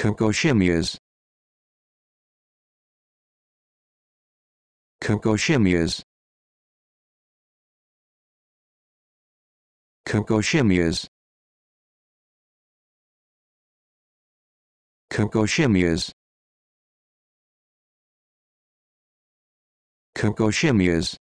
Kokoshimias. Kokoshimias. Kokoshimias. Kokoshimias. Kokoshimias.